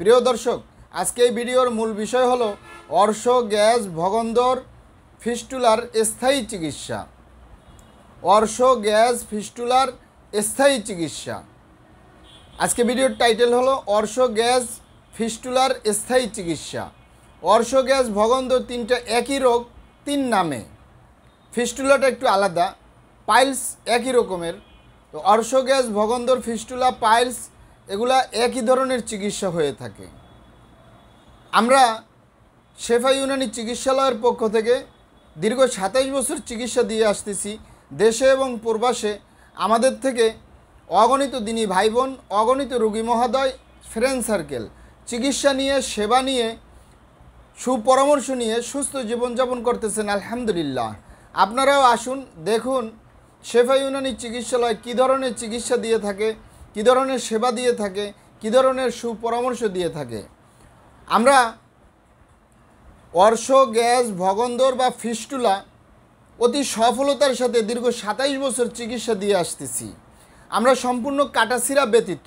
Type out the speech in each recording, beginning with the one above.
প্রিয় দর্শক আজকে এই ভিডিওর মূল বিষয় হল অর্শ গ্যাস ভগন্দর ফিস্টুলার স্থায়ী চিকিৎসা অর্শ গ্যাস ফিস্টুলার স্থায়ী চিকিৎসা আজকে ভিডিওর টাইটেল হলো অর্শ গ্যাস ফিস্টুলার স্থায়ী চিকিৎসা অর্শ গ্যাস ভগন্দর তিনটা একই রোগ তিন নামে ফিস্টুলাটা একটু আলাদা পাইলস একই রকমের তো অর্শ গ্যাস ভগন্দর ফিস্টুলা পাইলস এগুলা একই ধরনের চিকিৎসা হয়ে থাকে আমরা শেফা ইউনানি চিকিৎসালয়ের পক্ষ থেকে দীর্ঘ সাতাইশ বছর চিকিৎসা দিয়ে আসতেছি দেশে এবং প্রবাসে আমাদের থেকে অগণিত দিনী ভাই বোন অগণিত রুগী মহোদয় ফ্রেন্ড সার্কেল চিকিৎসা নিয়ে সেবা নিয়ে সুপরামর্শ নিয়ে সুস্থ জীবনযাপন করতেছেন আলহামদুলিল্লাহ আপনারাও আসুন দেখুন শেফা ইউনানি চিকিৎসালয় কী ধরনের চিকিৎসা দিয়ে থাকে কী ধরনের সেবা দিয়ে থাকে কী ধরনের সুপরামর্শ দিয়ে থাকে আমরা অর্শ গ্যাস ভগন্দর বা ফিস্টুলা অতি সফলতার সাথে দীর্ঘ সাতাইশ বছর চিকিৎসা দিয়ে আসতেছি আমরা সম্পূর্ণ কাটাছিরা ব্যতীত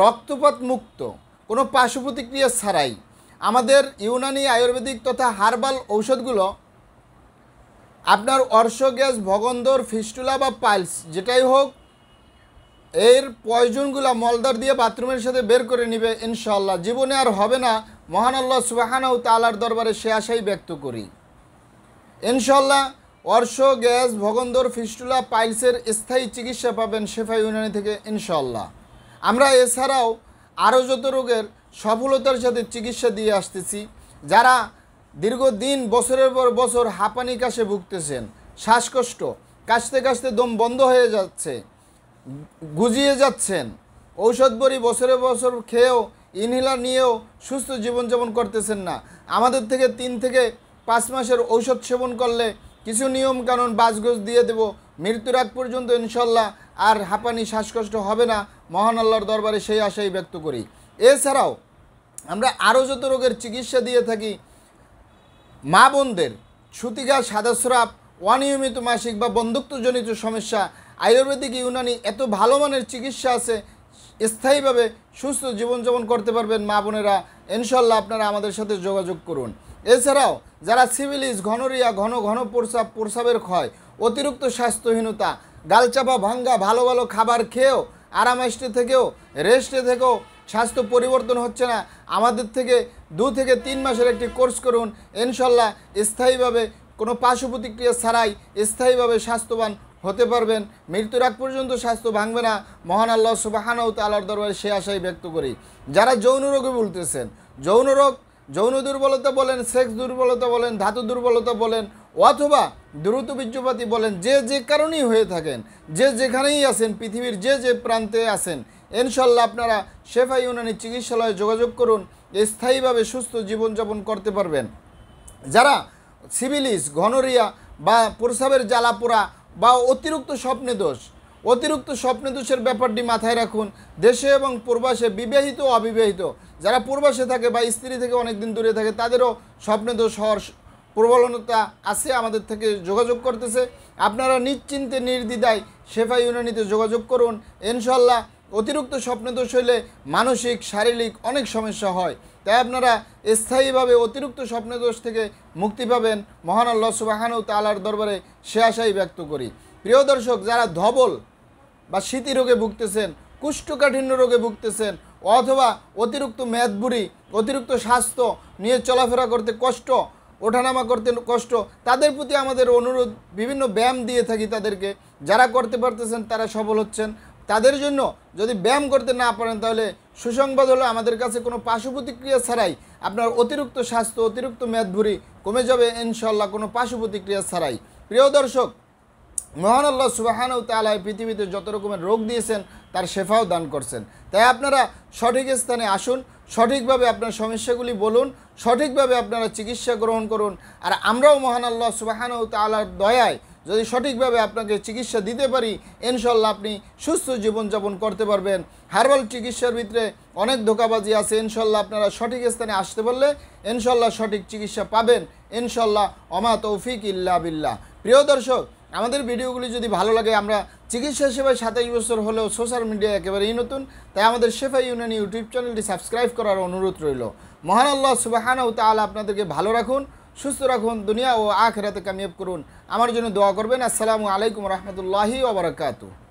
রক্তপাত মুক্ত কোনো পার্শ্ব প্রতিক্রিয়া ছাড়াই আমাদের ইউনানি আয়ুর্বেদিক তথা হার্বাল ঔষধগুলো আপনার অর্শ গ্যাস ভগন্দর ফিস্টুলা বা পাইলস যেটাই হোক এর পয়জনগুলা মলদার দিয়ে বাথরুমের সাথে বের করে নিবে ইনশাল্লাহ জীবনে আর হবে না মহান আল্লাহ ও তালার দরবারে সে আশাই ব্যক্ত করি ইনশাল্লাহ অর্শ গ্যাস ভগন্দর ফিস্টুলা পাইলসের স্থায়ী চিকিৎসা পাবেন শেফা ইউনানি থেকে ইনশাল্লাহ আমরা এছাড়াও আরও যত রোগের সফলতার সাথে চিকিৎসা দিয়ে আসতেছি যারা দীর্ঘদিন বছরের পর বছর হাঁপানি কাশে ভুগতেছেন শ্বাসকষ্ট কাশতে কাশতে দম বন্ধ হয়ে যাচ্ছে গুজিয়ে যাচ্ছেন ঔষধ বড়ি বছরে বছর খেয়েও ইনহেলার নিয়েও সুস্থ জীবনযাপন করতেছেন না আমাদের থেকে তিন থেকে পাঁচ মাসের ঔষধ সেবন করলে কিছু নিয়মকানুন বাসগোজ দিয়ে দেব মৃত্যুর আগ পর্যন্ত ইনশাল্লাহ আর হাঁপানি শ্বাসকষ্ট হবে না মহান আল্লাহর দরবারে সেই আশাই ব্যক্ত করি এছাড়াও আমরা আরও যত রোগের চিকিৎসা দিয়ে থাকি মা বোনদের সুতিঘা সাদাস্রাপ অনিয়মিত মাসিক বা বন্ধুত্বজনিত সমস্যা আয়ুর্বেদিক ইউনানি এত ভালো মানের চিকিৎসা আছে স্থায়ীভাবে সুস্থ জীবনযাপন করতে পারবেন মা বোনেরা ইনশাল্লাহ আপনারা আমাদের সাথে যোগাযোগ করুন এছাড়াও যারা সিভিলিস ঘনরিয়া ঘন ঘন প্রসাব প্রসাবের ক্ষয় অতিরিক্ত স্বাস্থ্যহীনতা গালচাপা ভাঙ্গা ভালো ভালো খাবার খেয়েও আরামাষ্টে থেকেও রেস্টে থেকেও স্বাস্থ্য পরিবর্তন হচ্ছে না আমাদের থেকে দু থেকে তিন মাসের একটি কোর্স করুন ইনশাল্লাহ স্থায়ীভাবে কোনো পার্শ্ব প্রতিক্রিয়া ছাড়াই স্থায়ীভাবে স্বাস্থ্যবান হতে পারবেন মৃত্যুর আগ পর্যন্ত স্বাস্থ্য ভাঙবে না মহান আল্লাহ ও তালার দরবারে সে আশাই ব্যক্ত করি যারা যৌন রোগে বলতেছেন যৌন রোগ যৌন দুর্বলতা বলেন সেক্স দুর্বলতা বলেন ধাতু দুর্বলতা বলেন অথবা দ্রুত বীর্যপাতি বলেন যে যে কারণেই হয়ে থাকেন যে যেখানেই আছেন পৃথিবীর যে যে প্রান্তে আছেন ইনশাল্লাহ আপনারা শেফাই ইউনানি চিকিৎসালয়ে যোগাযোগ করুন স্থায়ীভাবে সুস্থ জীবনযাপন করতে পারবেন যারা সিভিলিস ঘনরিয়া বা প্রসাবের জ্বালাপোড়া বা অতিরিক্ত স্বপ্নে দোষ অতিরিক্ত স্বপ্নে দোষের ব্যাপারটি মাথায় রাখুন দেশে এবং প্রবাসে বিবাহিত অবিবাহিত যারা প্রবাসে থাকে বা স্ত্রী থেকে অনেক দিন দূরে থাকে তাদেরও স্বপ্নে দোষ হওয়ার প্রবলতা আছে আমাদের থেকে যোগাযোগ করতেছে আপনারা নিশ্চিন্তে নির্দ্বিধায় সেফাই ইউনানিতে যোগাযোগ করুন ইনশাল্লাহ অতিরিক্ত স্বপ্নদোষ হইলে মানসিক শারীরিক অনেক সমস্যা হয় তাই আপনারা স্থায়ীভাবে অতিরিক্ত স্বপ্নদোষ থেকে মুক্তি পাবেন মহান আল্লাহ সুবাহানু তালার দরবারে সে আশাই ব্যক্ত করি প্রিয় দর্শক যারা ধবল বা স্মৃতি রোগে ভুগতেছেন কুষ্ঠকাঠিন্য রোগে ভুগতেছেন অথবা অতিরিক্ত মেদবুড়ি অতিরিক্ত স্বাস্থ্য নিয়ে চলাফেরা করতে কষ্ট ওঠানামা করতে কষ্ট তাদের প্রতি আমাদের অনুরোধ বিভিন্ন ব্যায়াম দিয়ে থাকি তাদেরকে যারা করতে পারতেছেন তারা সফল হচ্ছেন তাদের জন্য যদি ব্যায়াম করতে না পারেন তাহলে সুসংবাদ হলো আমাদের কাছে কোনো পার্শ্ব প্রতিক্রিয়া ছাড়াই আপনার অতিরিক্ত স্বাস্থ্য অতিরিক্ত ভরি কমে যাবে ইনশাল্লাহ কোনো পার্শ্ব প্রতিক্রিয়া ছাড়াই প্রিয় দর্শক মহান আল্লাহ সুবাহানও তালায় পৃথিবীতে যত রকমের রোগ দিয়েছেন তার শেফাও দান করছেন তাই আপনারা সঠিক স্থানে আসুন সঠিকভাবে আপনার সমস্যাগুলি বলুন সঠিকভাবে আপনারা চিকিৎসা গ্রহণ করুন আর আমরাও মহান আল্লাহ সুবাহানও তালার দয়ায় যদি সঠিকভাবে আপনাকে চিকিৎসা দিতে পারি ইনশাল্লাহ আপনি সুস্থ জীবনযাপন করতে পারবেন হার্বাল চিকিৎসার ভিতরে অনেক ধোকাবাজি আছে ইনশাল্লাহ আপনারা সঠিক স্থানে আসতে পারলে ইনশাল্লাহ সঠিক চিকিৎসা পাবেন ইনশাল্লাহ অমা তৌফিক ইল্লা বিল্লাহ প্রিয় দর্শক আমাদের ভিডিওগুলি যদি ভালো লাগে আমরা চিকিৎসা সেবায় সাতাইশ বছর হলেও সোশ্যাল মিডিয়া একেবারেই নতুন তাই আমাদের সেফাই ইউনিয়ন ইউটিউব চ্যানেলটি সাবস্ক্রাইব করার অনুরোধ রইল মহান আল্লাহ ও তাহলে আপনাদেরকে ভালো রাখুন সুস্থ রাখুন দুনিয়া ও আখেরাতে কামিয়াব করুন আমার জন্য দোয়া করবেন আসসালামু আলাইকুম রহমতুল্লাহি ওবরাকাতু